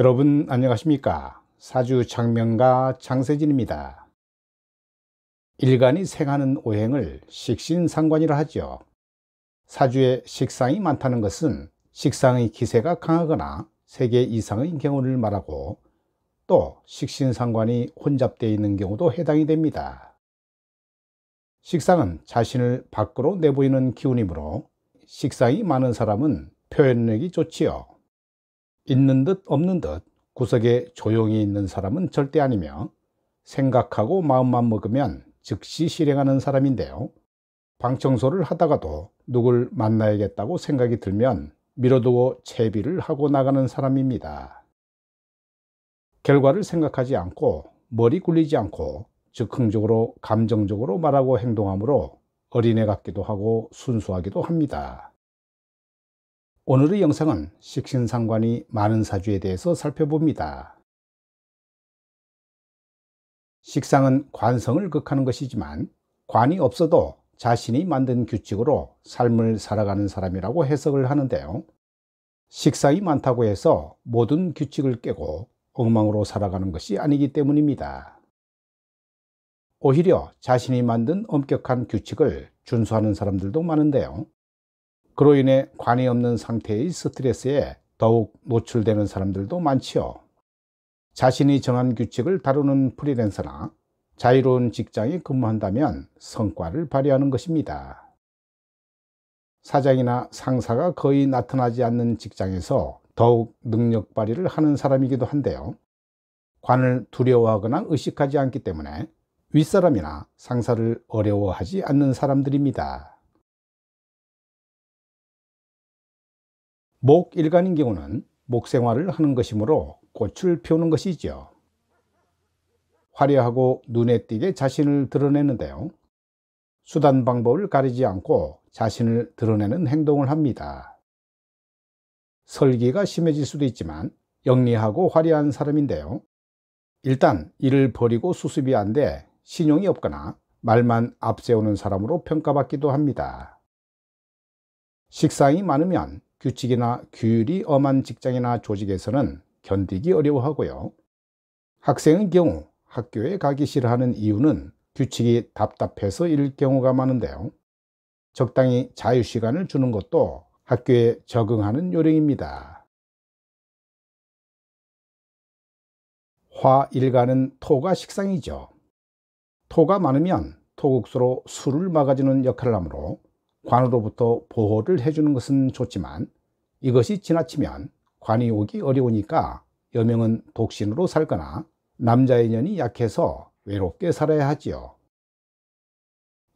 여러분 안녕하십니까 사주 장명가 장세진입니다 일간이 생하는 오행을 식신상관이라 하죠 사주에 식상이 많다는 것은 식상의 기세가 강하거나 세계 이상의 경우를 말하고 또 식신상관이 혼잡되어 있는 경우도 해당이 됩니다 식상은 자신을 밖으로 내보이는 기운이므로 식상이 많은 사람은 표현력이 좋지요 있는 듯 없는 듯 구석에 조용히 있는 사람은 절대 아니며 생각하고 마음만 먹으면 즉시 실행하는 사람인데요. 방 청소를 하다가도 누굴 만나야겠다고 생각이 들면 미뤄두고 채비를 하고 나가는 사람입니다. 결과를 생각하지 않고 머리 굴리지 않고 즉흥적으로 감정적으로 말하고 행동하므로 어린애 같기도 하고 순수하기도 합니다. 오늘의 영상은 식신상관이 많은 사주에 대해서 살펴봅니다. 식상은 관성을 극하는 것이지만 관이 없어도 자신이 만든 규칙으로 삶을 살아가는 사람이라고 해석을 하는데요. 식상이 많다고 해서 모든 규칙을 깨고 엉망으로 살아가는 것이 아니기 때문입니다. 오히려 자신이 만든 엄격한 규칙을 준수하는 사람들도 많은데요. 그로 인해 관이 없는 상태의 스트레스에 더욱 노출되는 사람들도 많지요. 자신이 정한 규칙을 다루는 프리랜서나 자유로운 직장에 근무한다면 성과를 발휘하는 것입니다. 사장이나 상사가 거의 나타나지 않는 직장에서 더욱 능력 발휘를 하는 사람이기도 한데요. 관을 두려워하거나 의식하지 않기 때문에 윗사람이나 상사를 어려워하지 않는 사람들입니다. 목 일간인 경우는 목생활을 하는 것이므로 꽃을 피우는 것이죠. 화려하고 눈에 띄게 자신을 드러내는데요. 수단 방법을 가리지 않고 자신을 드러내는 행동을 합니다. 설기가 심해질 수도 있지만 영리하고 화려한 사람인데요. 일단 일을 버리고 수습이 안 돼 신용이 없거나 말만 앞세우는 사람으로 평가받기도 합니다. 식상이 많으면 규칙이나 규율이 엄한 직장이나 조직에서는 견디기 어려워하고요. 학생의 경우 학교에 가기 싫어하는 이유는 규칙이 답답해서일 경우가 많은데요. 적당히 자유시간을 주는 것도 학교에 적응하는 요령입니다. 화일가는 토가 식상이죠. 토가 많으면 토국수로 술을 막아주는 역할을 하므로 관으로부터 보호를 해주는 것은 좋지만 이것이 지나치면 관이 오기 어려우니까 여명은 독신으로 살거나 남자의 년이 약해서 외롭게 살아야 하지요.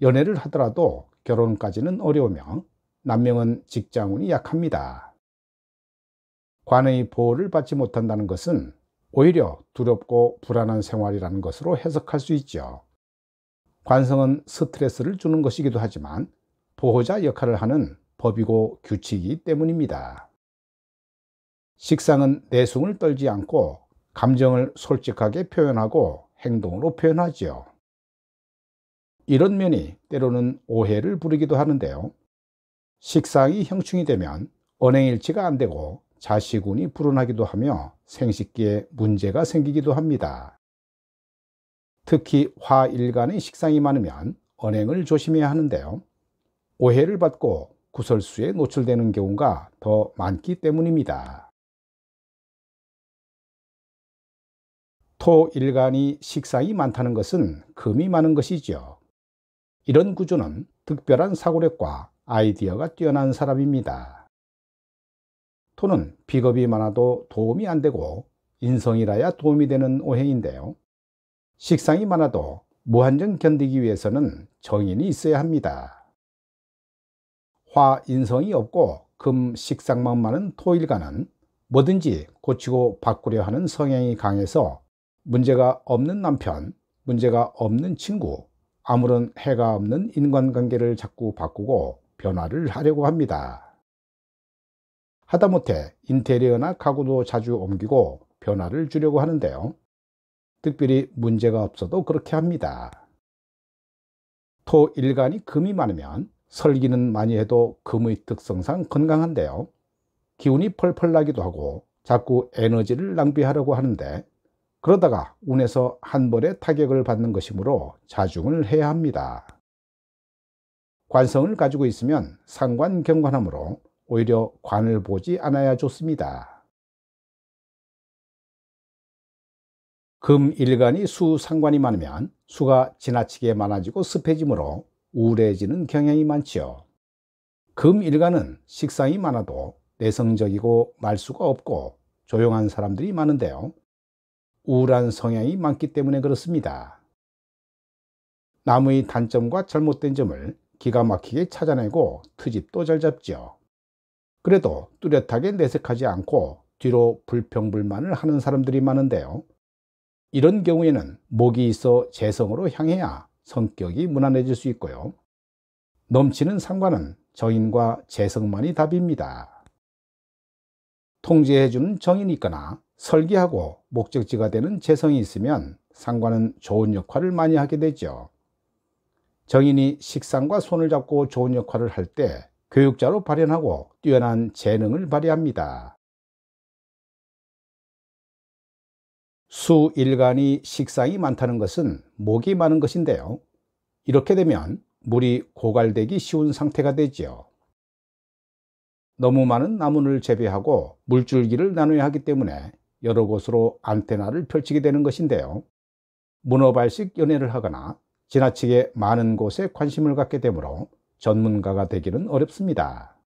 연애를 하더라도 결혼까지는 어려우며 남명은 직장운이 약합니다. 관의 보호를 받지 못한다는 것은 오히려 두렵고 불안한 생활이라는 것으로 해석할 수 있죠. 관성은 스트레스를 주는 것이기도 하지만 보호자 역할을 하는 법이고 규칙이기 때문입니다. 식상은 내숭을 떨지 않고 감정을 솔직하게 표현하고 행동으로 표현하지요. 이런 면이 때로는 오해를 부르기도 하는데요. 식상이 형충이 되면 언행일치가 안 되고 자식운이 불어나기도 하며 생식기에 문제가 생기기도 합니다. 특히 화일간의 식상이 많으면 언행을 조심해야 하는데요. 오해를 받고 구설수에 노출되는 경우가 더 많기 때문입니다. 토일간이 식상이 많다는 것은 금이 많은 것이죠. 이런 구조는 특별한 사고력과 아이디어가 뛰어난 사람입니다. 토는 비겁이 많아도 도움이 안 되고 인성이라야 도움이 되는 오해인데요. 식상이 많아도 무한정 견디기 위해서는 정인이 있어야 합니다. 화 인성이 없고 금 식상만 많은 토일간은 뭐든지 고치고 바꾸려 하는 성향이 강해서 문제가 없는 남편, 문제가 없는 친구, 아무런 해가 없는 인간관계를 자꾸 바꾸고 변화를 하려고 합니다. 하다못해 인테리어나 가구도 자주 옮기고 변화를 주려고 하는데요. 특별히 문제가 없어도 그렇게 합니다. 토일간이 금이 많으면 설기는 많이 해도 금의 특성상 건강한데요. 기운이 펄펄 나기도 하고 자꾸 에너지를 낭비하려고 하는데 그러다가 운에서 한 번에 타격을 받는 것이므로 자중을 해야 합니다. 관성을 가지고 있으면 상관 경관하므로 오히려 관을 보지 않아야 좋습니다. 금일간이 수상관이 많으면 수가 지나치게 많아지고 습해지므로 우울해지는 경향이 많지요. 금일간은 식상이 많아도 내성적이고 말수가 없고 조용한 사람들이 많은데요. 우울한 성향이 많기 때문에 그렇습니다. 나무의 단점과 잘못된 점을 기가 막히게 찾아내고 트집도 잘 잡죠. 그래도 뚜렷하게 내색하지 않고 뒤로 불평불만을 하는 사람들이 많은데요. 이런 경우에는 목이 있어 재성으로 향해야 성격이 무난해질 수 있고요. 넘치는 상관은 정인과 재성만이 답입니다. 통제해주는 정인이 있거나 설계하고 목적지가 되는 재성이 있으면 상관은 좋은 역할을 많이 하게 되죠. 정인이 식상과 손을 잡고 좋은 역할을 할 때 교육자로 발현하고 뛰어난 재능을 발휘합니다. 수일간이 식상이 많다는 것은 목이 많은 것인데요. 이렇게 되면 물이 고갈되기 쉬운 상태가 되지요. 너무 많은 나무를 재배하고 물줄기를 나눠야 하기 때문에 여러 곳으로 안테나를 펼치게 되는 것인데요. 문어발식 연애를 하거나 지나치게 많은 곳에 관심을 갖게 되므로 전문가가 되기는 어렵습니다.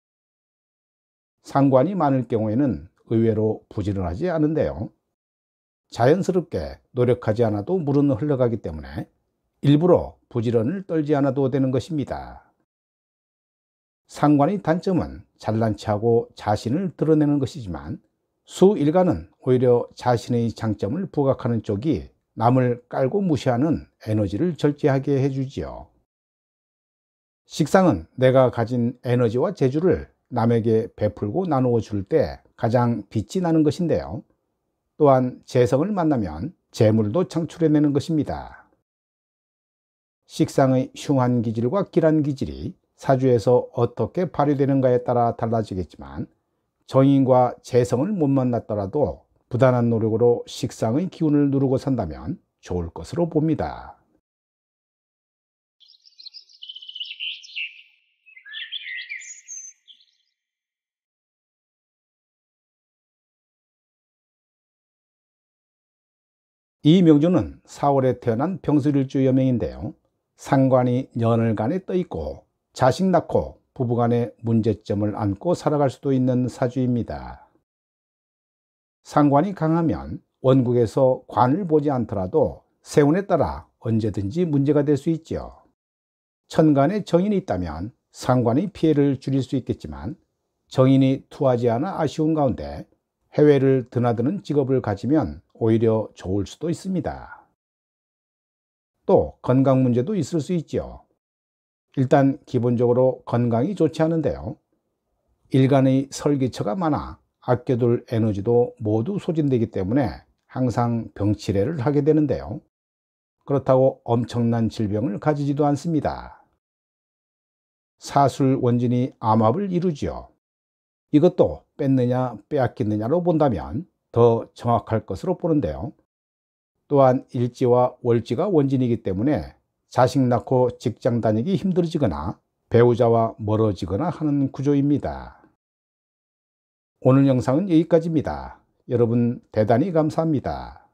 상관이 많을 경우에는 의외로 부지런하지 않은데요. 자연스럽게 노력하지 않아도 물은 흘러가기 때문에 일부러 부지런을 떨지 않아도 되는 것입니다. 상관의 단점은 잘난 체하고 자신을 드러내는 것이지만 수일간은 오히려 자신의 장점을 부각하는 쪽이 남을 깔고 무시하는 에너지를 절제하게 해주지요. 식상은 내가 가진 에너지와 재주를 남에게 베풀고 나누어 줄 때 가장 빛이 나는 것인데요. 또한 재성을 만나면 재물도 창출해내는 것입니다. 식상의 흉한 기질과 기란 기질이 사주에서 어떻게 발휘되는가에 따라 달라지겠지만 정인과 재성을 못 만났더라도 부단한 노력으로 식상의 기운을 누르고 산다면 좋을 것으로 봅니다. 이명주는 4월에 태어난 병수일주 여명인데요. 상관이 연을간에 떠 있고 자식 낳고 부부간의 문제점을 안고 살아갈 수도 있는 사주입니다. 상관이 강하면 원국에서 관을 보지 않더라도 세운에 따라 언제든지 문제가 될 수 있죠. 천간에 정인이 있다면 상관이 피해를 줄일 수 있겠지만 정인이 투하지 않아 아쉬운 가운데 해외를 드나드는 직업을 가지면 오히려 좋을 수도 있습니다. 또 건강 문제도 있을 수 있죠. 일단 기본적으로 건강이 좋지 않은데요. 일간의 설기처가 많아 아껴둘 에너지도 모두 소진되기 때문에 항상 병치레를 하게 되는데요. 그렇다고 엄청난 질병을 가지지도 않습니다. 사술 원진이 암압을 이루지요. 이것도 뺐느냐 빼앗겼느냐로 본다면 더 정확할 것으로 보는데요. 또한 일지와 월지가 원진이기 때문에 자식 낳고 직장 다니기 힘들어지거나 배우자와 멀어지거나 하는 구조입니다. 오늘 영상은 여기까지입니다. 여러분 대단히 감사합니다.